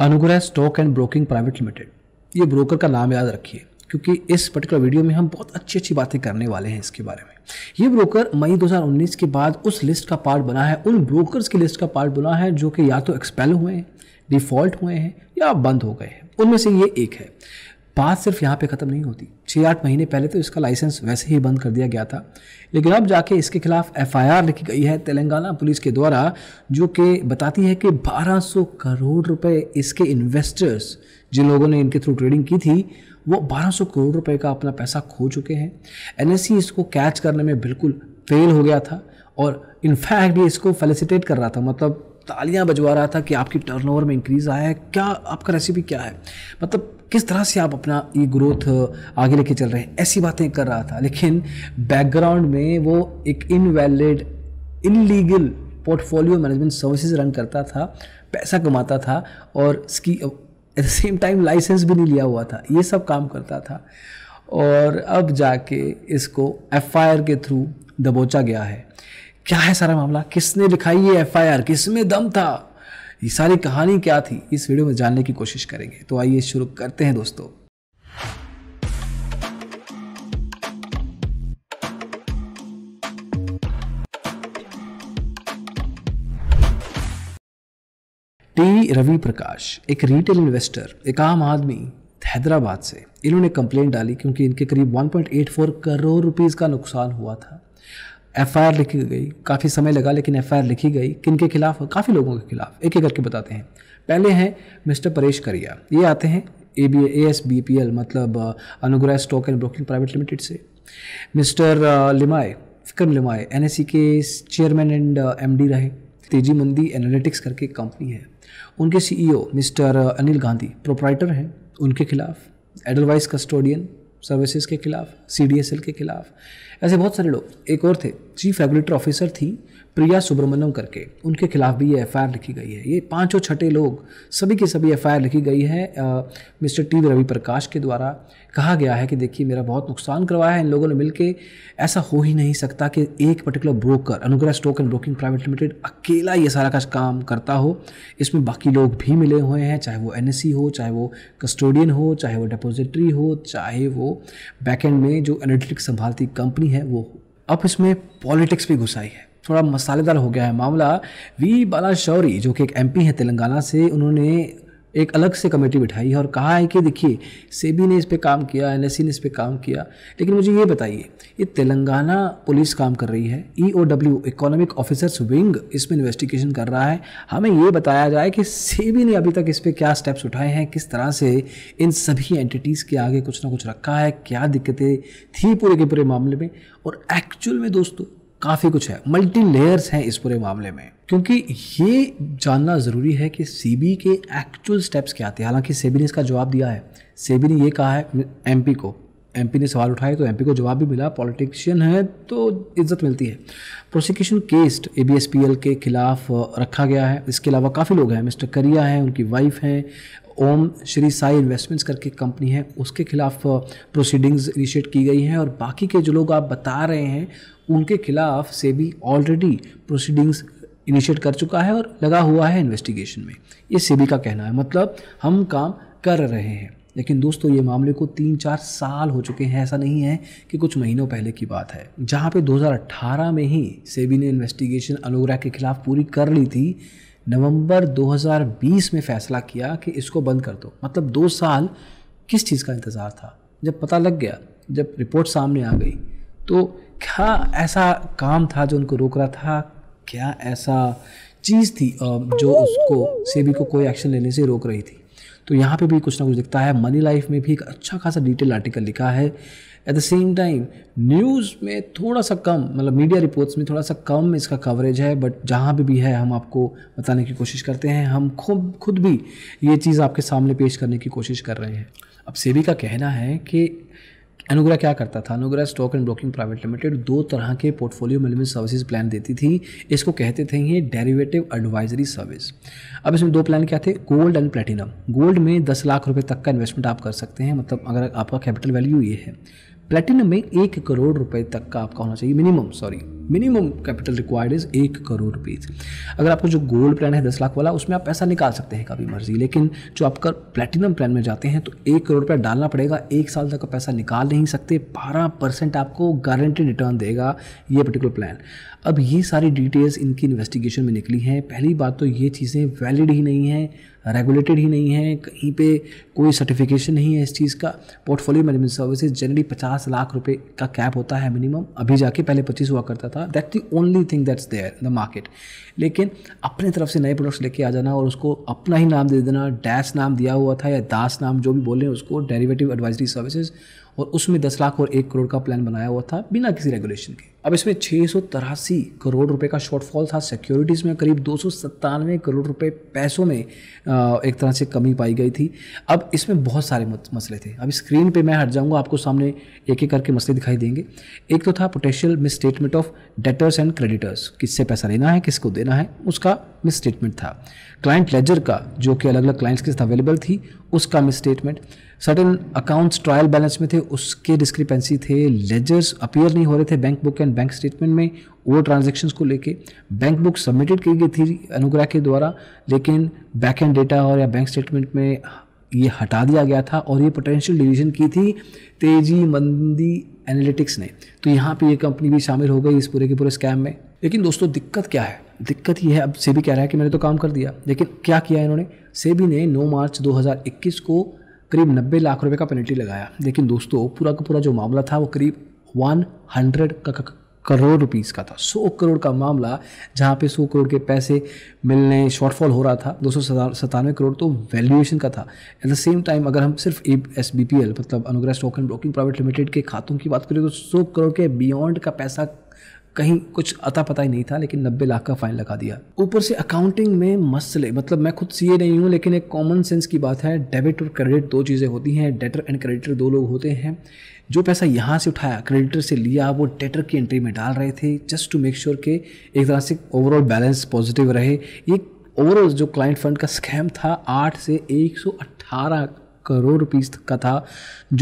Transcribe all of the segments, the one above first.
अनुग्रह stock and broking private limited ये broker का नाम याद रखिए क्योंकि इस पर्टिकुलर वीडियो में हम बहुत अच्छी अच्छी बातें करने वाले हैं इसके बारे में ये ब्रोकर मई 2019 के बाद उस लिस्ट का पार्ट बना है उन ब्रोकर्स की लिस्ट का पार्ट बना है जो कि या तो एक्सपेल हुए हैं डिफॉल्ट हुए हैं या बंद हो गए हैं उनमें से ये एक है बात सिर्फ यहाँ पे ख़त्म नहीं होती छः आठ महीने पहले तो इसका लाइसेंस वैसे ही बंद कर दिया गया था लेकिन अब जाके इसके खिलाफ एफआईआर लिखी गई है तेलंगाना पुलिस के द्वारा जो कि बताती है कि 1200 करोड़ रुपए इसके इन्वेस्टर्स जिन लोगों ने इनके थ्रू ट्रेडिंग की थी वो 1200 करोड़ रुपए का अपना पैसा खो चुके हैं एन इसको कैच करने में बिल्कुल फेल हो गया था और इनफैक्ट ये इसको फेलिसिटेट कर रहा था मतलब तालियां बजवा रहा था कि आपकी टर्नओवर में इंक्रीज आया है क्या आपका रेसिपी क्या है मतलब किस तरह से आप अपना ये ग्रोथ आगे लेके चल रहे हैं ऐसी बातें कर रहा था लेकिन बैकग्राउंड में वो एक invalid illegal portfolio management services run करता था पैसा कमाता था और इसकी at the same time licence भी नहीं लिया हुआ था ये सब काम करता था और अब जाके इसको एफ के थ्रू दबोचा गया है क्या है सारा मामला किसने लिखाई ये एफ आई आर किस में दम था ये सारी कहानी क्या थी इस वीडियो में जानने की कोशिश करेंगे तो आइए शुरू करते हैं दोस्तों टी रवि प्रकाश एक रिटेल इन्वेस्टर एक आम आदमी हैदराबाद से इन्होंने कंप्लेंट डाली क्योंकि इनके करीब 1.84 करोड़ रुपीस का नुकसान हुआ था एफ लिखी गई काफ़ी समय लगा लेकिन एफ लिखी गई किन के खिलाफ काफ़ी लोगों के खिलाफ एक एक करके बताते हैं पहले हैं मिस्टर परेश करिया ये आते हैं A B A S B P L मतलब अनुग्रह स्टॉक एंड ब्रोकिंग प्राइवेट लिमिटेड से मिस्टर लिमाए फिक्रम लिमाए एन के चेयरमैन एंड एम रहे तेजी मंदी एनालिटिक्स करके कंपनी है उनके CEO e mister Anil Gandhi proprietor हैं उनके खिलाफ एडलवाइस कस्टोडियन सर्विसेज के खिलाफ सी के खिलाफ ऐसे बहुत सारे लोग एक और थे चीफ रेगुलेटर ऑफिसर थी प्रिया सुब्रमण्यम करके उनके खिलाफ भी ये एफ लिखी गई है ये पाँचों छठे लोग सभी की सभी एफ लिखी गई है मिस्टर टी रवि प्रकाश के द्वारा कहा गया है कि देखिए मेरा बहुत नुकसान करवाया है इन लोगों ने मिलकर ऐसा हो ही नहीं सकता कि एक particular broker Anugrah stock and broking private limited अकेला ये सारा का काम करता हो इसमें बाकी लोग भी मिले हुए हैं चाहे वो एन e हो चाहे वो कस्टोडियन हो चाहे वो डिपोजिटरी हो चाहे वो बैकेंड में जो एनालिटिक्स संभालती कंपनी है वो अब इसमें पॉलिटिक्स भी घुसाई है थोड़ा मसालेदार हो गया है मामला वी बाला शौरी जो कि एक एमपी हैं तेलंगाना से उन्होंने एक अलग से कमेटी बिठाई है और कहा है कि देखिए सेबी ने इस पर काम किया एन ने इस पर काम किया लेकिन मुझे ये बताइए ये तेलंगाना पुलिस काम कर रही है E O W economic officers wing इसमें इन्वेस्टिगेशन कर रहा है हमें ये बताया जाए कि सेबी ने अभी तक इस पर क्या स्टेप्स उठाए हैं किस तरह से इन सभी एंटिटीज़ के आगे कुछ ना कुछ रखा है क्या दिक्कतें थी पूरे के पूरे मामले में और एक्चुअल में दोस्तों काफ़ी कुछ है मल्टी लेयर्स हैं इस पूरे मामले में क्योंकि ये जानना ज़रूरी है कि सेबी के एक्चुअल स्टेप्स क्या थे हालांकि सेबी ने इसका जवाब दिया है सेबी ने ये कहा है एमपी को एमपी ने सवाल उठाए तो एमपी को जवाब भी मिला पॉलिटिशियन है तो इज्जत मिलती है प्रोसिक्यूशन केस ए के खिलाफ रखा गया है इसके अलावा काफ़ी लोग हैं मिस्टर करिया हैं उनकी वाइफ हैं ओम श्री साई इन्वेस्टमेंट्स करके कंपनी है उसके खिलाफ प्रोसीडिंग्स इनिशिएट की गई हैं और बाकी के जो लोग आप बता रहे हैं उनके खिलाफ से भी ऑलरेडी प्रोसीडिंग्स इनिशिएट कर चुका है और लगा हुआ है इन्वेस्टिगेशन में ये सेबी का कहना है मतलब हम काम कर रहे हैं लेकिन दोस्तों ये मामले को तीन चार साल हो चुके हैं ऐसा नहीं है कि कुछ महीनों पहले की बात है जहाँ पे 2018 में ही सेबी ने इन्वेस्टिगेशन अनुग्रह के खिलाफ पूरी कर ली थी नवंबर 2020 में फैसला किया कि इसको बंद कर दो मतलब दो साल किस चीज़ का इंतज़ार था जब पता लग गया जब रिपोर्ट सामने आ गई तो क्या ऐसा काम था जो उनको रोक रहा था क्या ऐसा चीज़ थी जो उसको सेबी को कोई एक्शन लेने से रोक रही थी तो यहाँ पे भी कुछ ना कुछ दिखता है मनी लाइफ में भी एक अच्छा खासा डिटेल आर्टिकल लिखा है at the same time news में थोड़ा सा कम मतलब मीडिया रिपोर्ट्स में थोड़ा सा कम इसका कवरेज है बट जहाँ भी भी है हम आपको बताने की कोशिश करते हैं हम खुद खुद भी ये चीज़ आपके सामने पेश करने की कोशिश कर रहे हैं अब सेबी का कहना है कि अनुग्रह क्या करता था Anugrah stock and broking private limited दो तरह के पोर्टफोलियो मैनेजमेंट सर्विसेज प्लान देती थी इसको कहते थे ये डेरिवेटिव एडवाइजरी सर्विस अब इसमें दो प्लान क्या थे गोल्ड एंड प्लेटिनम गोल्ड में दस लाख रुपये तक का इन्वेस्टमेंट आप कर सकते हैं मतलब अगर आपका कैपिटल वैल्यू ये है प्लेटिनम में एक करोड़ रुपए तक का आपका होना चाहिए minimum sorry minimum capital required is एक करोड़ रुपीज़ अगर आपको जो गोल्ड प्लान है दस लाख वाला उसमें आप पैसा निकाल सकते हैं कभी मर्जी लेकिन जो आपका प्लेटिनम प्लान में जाते हैं तो एक करोड़ रुपया डालना पड़ेगा एक साल तक का पैसा निकाल नहीं सकते बारह परसेंट आपको गारंटी रिटर्न देगा ये पर्टिकुलर प्लान अब ये सारी डिटेल्स इनकी इन्वेस्टिगेशन में निकली हैं पहली बात तो ये चीज़ें वैलिड ही नहीं हैं रेगुलेटेड ही नहीं है कहीं पे कोई सर्टिफिकेशन नहीं है इस चीज़ का पोर्टफोलियो मैनेजमेंट सर्विसेज जनरली पचास लाख रुपए का कैप होता है मिनिमम अभी जाके पहले पच्चीस हुआ करता था that the only thing that's there the market लेकिन अपने तरफ से नए प्रोडक्ट्स लेके आ जाना और उसको अपना ही नाम दे देना डैश नाम दिया हुआ था या दास नाम जो भी बोले उसको डेरीवेटिव एडवाइजरी सर्विसेज और उसमें दस लाख और एक करोड़ का प्लान बनाया हुआ था बिना किसी रेगुलेशन के अब इसमें छः करोड़ रुपए का शॉर्टफॉल था सिक्योरिटीज़ में करीब दो करोड़ रुपए पैसों में एक तरह से कमी पाई गई थी अब इसमें बहुत सारे मसले थे अब स्क्रीन पे मैं हट जाऊंगा आपको सामने एक एक करके मसले दिखाई देंगे एक तो था potential misstatement of debtors and creditors किससे पैसा लेना है किसको देना है उसका मिसस्टेटमेंट था क्लाइंट लेजर का जो कि अलग अलग क्लाइंट्स के साथ अवेलेबल थी उसका misstatement certain accounts trial balance में थे उसके डिस्क्रिपेंसी थे लेजर्स अपीयर नहीं हो रहे थे bank book and and bank statement में वो ट्रांजेक्शन को लेके बैंक बुक सबमिटेड की गई थी अनुग्रह के द्वारा लेकिन बैक एंड डेटा और या बैंक स्टेटमेंट में ये हटा दिया गया था और ये पोटेंशियल डिवीजन की थी तेजी मंदी एनालिटिक्स ने तो यहाँ पे ये कंपनी भी शामिल हो गई इस पूरे के पूरे स्कैम में लेकिन दोस्तों दिक्कत क्या है दिक्कत ये है अब सेबी कह रहा है कि मैंने तो काम कर दिया लेकिन क्या किया इन्होंने सेबी ने 9 मार्च 2021 को करीब 90 लाख रुपए का पेनल्टी लगाया लेकिन दोस्तों पूरा का पूरा जो मामला था वो करीब 100 का करोड़ रुपीस का था सौ करोड़ का मामला जहाँ पे सौ करोड़ के पैसे मिलने शॉर्टफॉल हो रहा था दो सौ सतानवे करोड़ तो वैल्यूएशन का था एट द सेम टाइम अगर हम सिर्फ A S B P L मतलब अनुग्रह stock and broking private limited के खातों की बात करें तो सौ करोड़ के बियॉन्ड का पैसा कहीं कुछ अता पता ही नहीं था लेकिन नब्बे लाख का फाइन लगा दिया ऊपर से अकाउंटिंग में मसले मतलब मैं खुद सीए नहीं हूँ लेकिन एक कॉमन सेंस की बात है डेबिट और क्रेडिट दो चीज़ें होती हैं डेटर एंड क्रेडिटर दो लोग होते हैं जो पैसा यहाँ से उठाया क्रेडिटर से लिया वो डेटर की एंट्री में डाल रहे थे जस्ट टू मेक श्योर के एक तरह से ओवरऑल बैलेंस पॉजिटिव रहे ये ओवरऑल जो क्लाइंट फंड का स्कैम था आठ से एक करोड़ रुपीज़ का था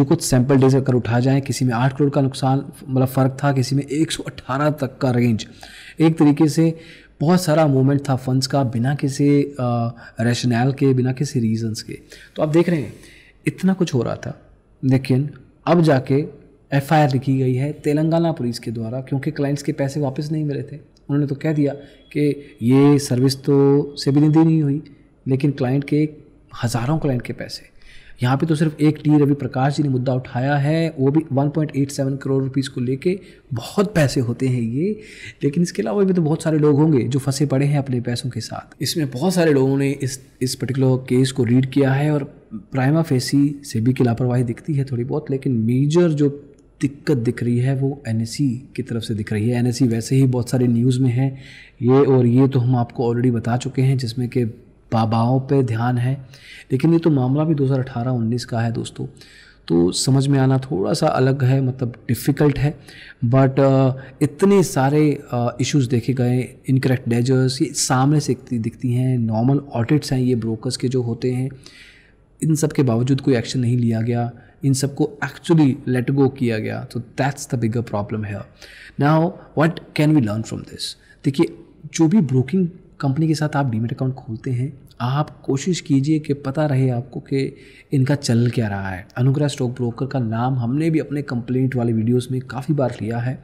जो कुछ सैंपल डेज अगर उठा जाए किसी में आठ करोड़ का नुकसान मतलब फ़र्क था किसी में एक सौ अट्ठारह तक का रेंज एक तरीके से बहुत सारा मूवमेंट था फंड्स का बिना किसी रेशनैल के बिना किसी रीजंस के तो आप देख रहे हैं इतना कुछ हो रहा था लेकिन अब जाके एफ लिखी गई है तेलंगाना पुलिस के द्वारा क्योंकि क्लाइंट्स के पैसे वापस नहीं मिले थे उन्होंने तो कह दिया कि ये सर्विस तो से भी नहीं हुई लेकिन क्लाइंट के हज़ारों क्लाइंट के पैसे यहाँ पे तो सिर्फ एक टी रवि प्रकाश जी ने मुद्दा उठाया है वो भी 1.87 करोड़ रुपीज़ को लेके बहुत पैसे होते हैं ये लेकिन इसके अलावा भी तो बहुत सारे लोग होंगे जो फंसे पड़े हैं अपने पैसों के साथ इसमें बहुत सारे लोगों ने इस इस पर्टिकुलर केस को रीड किया है और प्राइमा फेसी से भी की लापरवाही दिखती है थोड़ी बहुत लेकिन मेजर जो दिक्कत दिख रही है वो एन की तरफ से दिख रही है एन वैसे ही बहुत सारे न्यूज़ में है ये और ये तो हम आपको ऑलरेडी बता चुके हैं जिसमें कि बाबाओं पे ध्यान है लेकिन ये तो मामला भी 2018-19 का है दोस्तों तो समझ में आना थोड़ा सा अलग है मतलब डिफ़िकल्ट है बट इतने सारे इश्यूज़ देखे गए इनकरेक्ट डेजर्स ये सामने से दिखती हैं नॉर्मल ऑडिट्स हैं ये ब्रोकर्स के जो होते हैं इन सब के बावजूद कोई एक्शन नहीं लिया गया इन सबको एक्चुअली लेट गो किया गया तो दैट्स द बिगर प्रॉब्लम है now what can we learn from this देखिए जो भी ब्रोकिंग कंपनी के साथ आप डीमेट अकाउंट खोलते हैं आप कोशिश कीजिए कि पता रहे आपको कि इनका चल क्या रहा है अनुग्रह स्टॉक ब्रोकर का नाम हमने भी अपने कंप्लेंट वाले वीडियोस में काफ़ी बार लिया है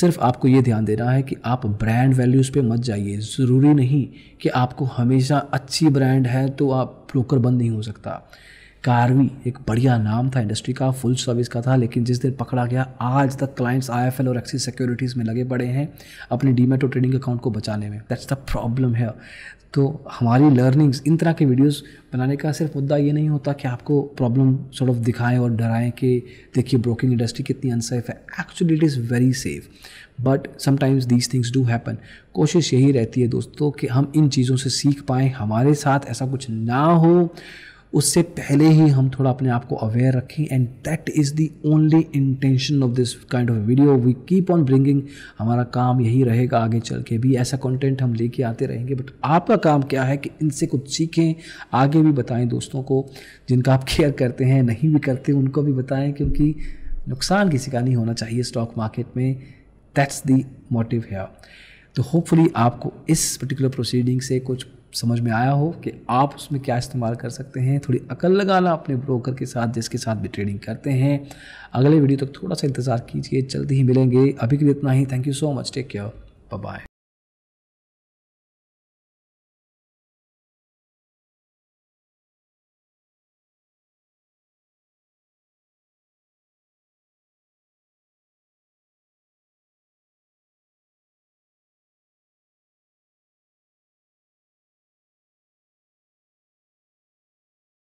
सिर्फ आपको ये ध्यान देना है कि आप ब्रांड वैल्यूज़ पे मत जाइए ज़रूरी नहीं कि आपको हमेशा अच्छी ब्रांड है तो आप ब्रोकर बंद नहीं हो सकता कारवी एक बढ़िया नाम था इंडस्ट्री का फुल सर्विस का था लेकिन जिस दिन पकड़ा गया आज तक क्लाइंट्स आई और एक्सिस सिक्योरिटीज़ में लगे पड़े हैं अपने डीमेटो ट्रेडिंग अकाउंट को बचाने में दैट्स द प्रॉब्लम है तो हमारी लर्निंग्स इन तरह के वीडियोस बनाने का सिर्फ मुद्दा ये नहीं होता कि आपको प्रॉब्लम सॉर्ट ऑफ दिखाएं और डराएं कि देखिए ब्रोकिंग इंडस्ट्री कितनी अनसेफ है actually it is very safe but sometimes these things do happen कोशिश यही रहती है दोस्तों कि हम इन चीज़ों से सीख पाएँ हमारे साथ ऐसा कुछ ना हो उससे पहले ही हम थोड़ा अपने आप को अवेयर रखें and that is the only intention of this kind of video we keep on bringing हमारा काम यही रहेगा आगे चल के भी ऐसा कंटेंट हम लेके आते रहेंगे बट आपका काम क्या है कि इनसे कुछ सीखें आगे भी बताएं दोस्तों को जिनका आप केयर करते हैं नहीं भी करते उनको भी बताएं क्योंकि नुकसान किसी का नहीं होना चाहिए स्टॉक मार्केट में दैट्स दी मोटिव है तो होपफुली आपको इस पर्टिकुलर प्रोसीडिंग से कुछ समझ में आया हो कि आप उसमें क्या इस्तेमाल कर सकते हैं थोड़ी अकल लगाना अपने ब्रोकर के साथ जिसके साथ भी ट्रेडिंग करते हैं अगले वीडियो तक थोड़ा सा इंतज़ार कीजिए जल्दी ही मिलेंगे अभी के लिए इतना ही thank you so much take care bye